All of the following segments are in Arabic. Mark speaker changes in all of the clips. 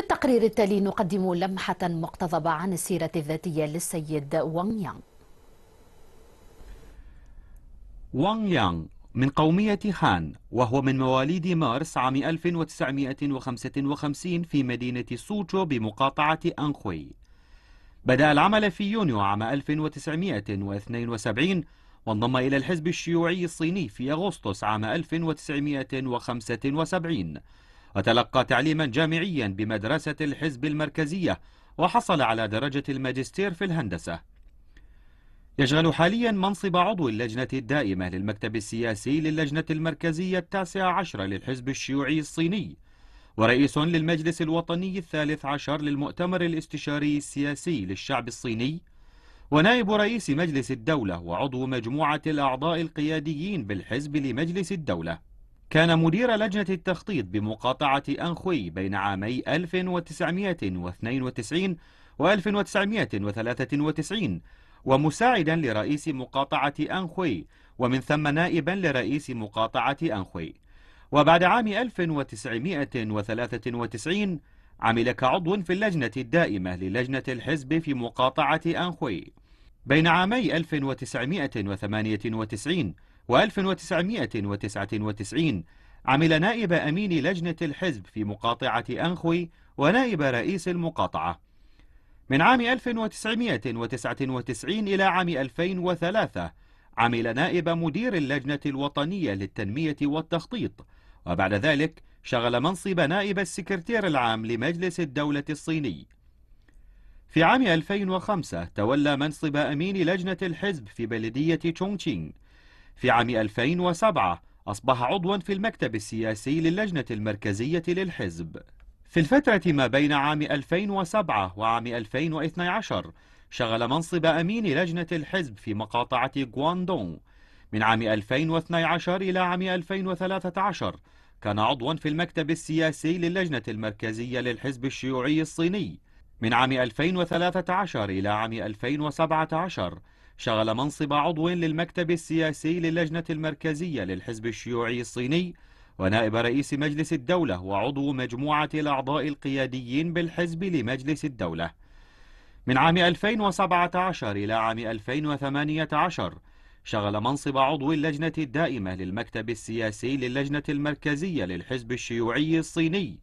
Speaker 1: في التقرير التالي نقدم لمحة مقتضبة عن السيرة الذاتية للسيد وانغ يانغ وانغ يانغ من قومية هان وهو من مواليد مارس عام 1955 في مدينة سوتشو بمقاطعة أنخوي بدأ العمل في يونيو عام 1972 وانضم إلى الحزب الشيوعي الصيني في أغسطس عام 1975 وتلقى تعليما جامعيا بمدرسة الحزب المركزية وحصل على درجة الماجستير في الهندسة يشغل حاليا منصب عضو اللجنة الدائمة للمكتب السياسي للجنة المركزية التاسعة عشر للحزب الشيوعي الصيني ورئيس للمجلس الوطني الثالث عشر للمؤتمر الاستشاري السياسي للشعب الصيني ونائب رئيس مجلس الدولة وعضو مجموعة الأعضاء القياديين بالحزب لمجلس الدولة كان مدير لجنة التخطيط بمقاطعة أنخوي بين عامي 1992 و 1993 ومساعدا لرئيس مقاطعة أنخوي ومن ثم نائبا لرئيس مقاطعة أنخوي وبعد عام 1993 عمل كعضو في اللجنة الدائمة للجنة الحزب في مقاطعة أنخوي بين عامي 1998 و1999 عمل نائب أمين لجنة الحزب في مقاطعة أنخوي ونائب رئيس المقاطعة من عام 1999 إلى عام 2003 عمل نائب مدير اللجنة الوطنية للتنمية والتخطيط وبعد ذلك شغل منصب نائب السكرتير العام لمجلس الدولة الصيني في عام 2005 تولى منصب أمين لجنة الحزب في بلدية تشينغ في عام 2007 أصبح عضوا في المكتب السياسي للجنة المركزية للحزب في الفترة ما بين عام 2007 وعام 2012 شغل منصب أمين لجنة الحزب في مقاطعة غواندون من عام 2012 إلى عام 2013 كان عضوا في المكتب السياسي للجنة المركزية للحزب الشيوعي الصيني من عام 2013 إلى عام 2017 شغل منصب عضو للمكتب السياسي للجنة المركزية للحزب الشيوعي الصيني ونائب رئيس مجلس الدولة وعضو مجموعة الأعضاء القياديين بالحزب لمجلس الدولة من عام 2017 إلى عام 2018 شغل منصب عضو اللجنة الدائمة للمكتب السياسي للجنة المركزية للحزب الشيوعي الصيني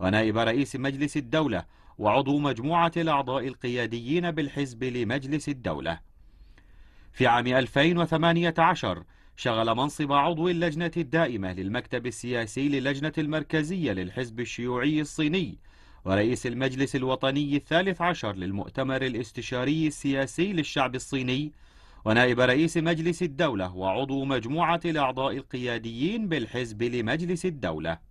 Speaker 1: ونائب رئيس مجلس الدولة وعضو مجموعة الأعضاء القياديين بالحزب لمجلس الدولة في عام 2018 شغل منصب عضو اللجنة الدائمة للمكتب السياسي للجنة المركزية للحزب الشيوعي الصيني ورئيس المجلس الوطني الثالث عشر للمؤتمر الاستشاري السياسي للشعب الصيني ونائب رئيس مجلس الدولة وعضو مجموعة الأعضاء القياديين بالحزب لمجلس الدولة